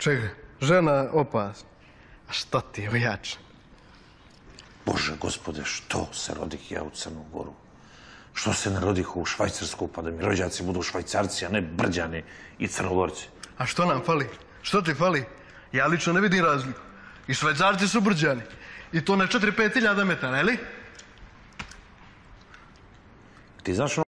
Čega? Žena opasna. A što ti je Bože, gospode, što se rodih ja u Crnu Goru? Što se ne rodih u Švajcarsku, pa da mi rođaci budu Švajcarci, a ne Brđani i Crnogorci? A što nam fali? Što ti fali? Ja lično ne vidim razliku. I Švajcarci su Brđani. I to na 4-5 metara, je li? Ti znaš